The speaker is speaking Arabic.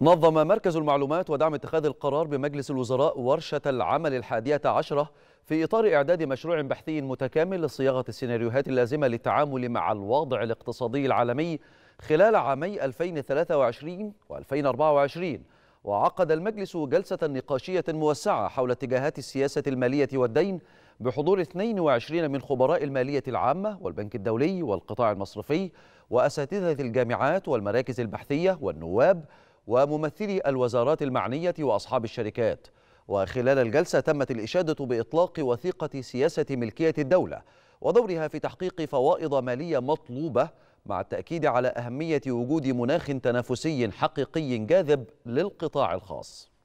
نظم مركز المعلومات ودعم اتخاذ القرار بمجلس الوزراء ورشة العمل الحادية عشرة في إطار إعداد مشروع بحثي متكامل لصياغة السيناريوهات اللازمة للتعامل مع الوضع الاقتصادي العالمي خلال عامي 2023 و2024 وعقد المجلس جلسة نقاشية موسعة حول اتجاهات السياسة المالية والدين بحضور 22 من خبراء المالية العامة والبنك الدولي والقطاع المصرفي وأساتذة الجامعات والمراكز البحثية والنواب وممثلي الوزارات المعنية وأصحاب الشركات وخلال الجلسة تمت الإشادة بإطلاق وثيقة سياسة ملكية الدولة ودورها في تحقيق فوائض مالية مطلوبة مع التأكيد على أهمية وجود مناخ تنافسي حقيقي جاذب للقطاع الخاص